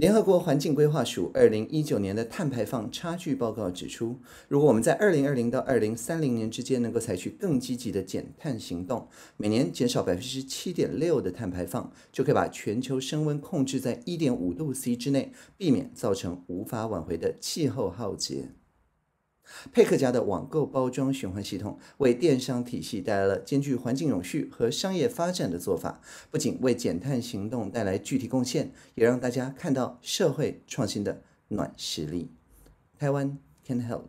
联合国环境规划署2019年的碳排放差距报告指出，如果我们在2020到2030年之间能够采取更积极的减碳行动，每年减少百分之七点六的碳排放，就可以把全球升温控制在一点五度 C 之内，避免造成无法挽回的气候浩劫。佩克家的网购包装循环系统为电商体系带来了兼具环境永续和商业发展的做法，不仅为减碳行动带来具体贡献，也让大家看到社会创新的暖实力。台湾 can help。